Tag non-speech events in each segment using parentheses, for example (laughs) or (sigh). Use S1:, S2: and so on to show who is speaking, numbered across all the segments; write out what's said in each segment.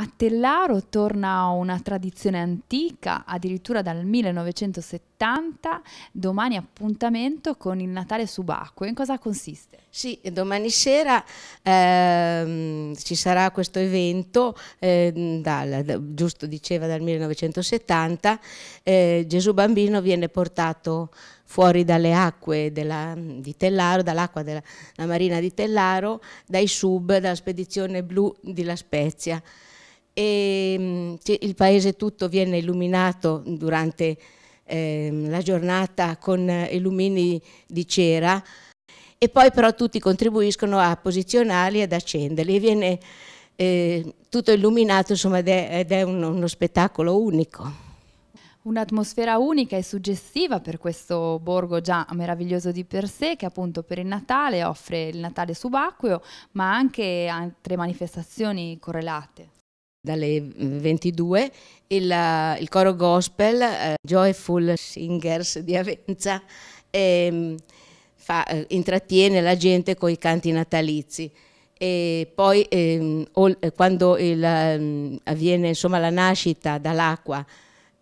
S1: A Tellaro torna una tradizione antica, addirittura dal 1970, domani appuntamento con il Natale subacqueo. In cosa consiste? Sì,
S2: domani sera ehm, ci sarà questo evento, eh, dal, da, giusto diceva dal 1970, eh, Gesù Bambino viene portato fuori dalle acque della, di Tellaro, dall'acqua della marina di Tellaro, dai sub, dalla spedizione blu di La Spezia. Ehm, e il paese tutto viene illuminato durante eh, la giornata con eh, illumini di cera e poi però tutti contribuiscono a posizionarli e ad accenderli e viene eh, tutto illuminato insomma, ed è, ed è uno, uno spettacolo unico.
S1: Un'atmosfera unica e suggestiva per questo borgo già meraviglioso di per sé che appunto per il Natale offre il Natale subacqueo ma anche altre manifestazioni correlate
S2: dalle 22 il, eh, il coro gospel eh, Joyful Singers di Avenza eh, fa, eh, intrattiene la gente con i canti natalizi e poi eh, quando il, ehm, avviene insomma, la nascita dall'acqua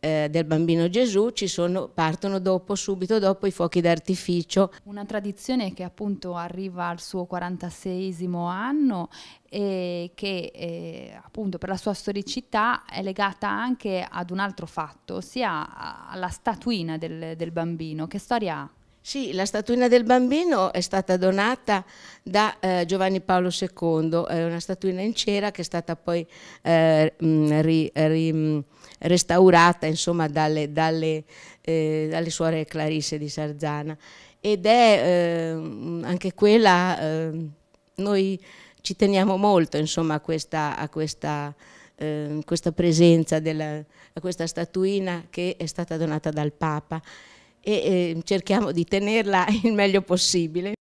S2: eh, del bambino Gesù sono, partono dopo, subito dopo i fuochi d'artificio.
S1: Una tradizione che appunto arriva al suo 46 anno e che eh, appunto per la sua storicità è legata anche ad un altro fatto, ossia alla statuina del, del bambino. Che storia ha? Sì, la statuina del bambino è
S2: stata donata da eh, Giovanni Paolo II, è una statuina in cera che è stata poi eh, ri, ri, restaurata insomma, dalle, dalle, eh, dalle, suore Clarisse di Sarzana. Ed è eh, anche quella, eh, noi ci teniamo molto insomma, a questa, a questa, ehm, questa presenza, della, a questa statuina che è stata donata dal Papa e ehm, cerchiamo di tenerla (laughs) il meglio possibile.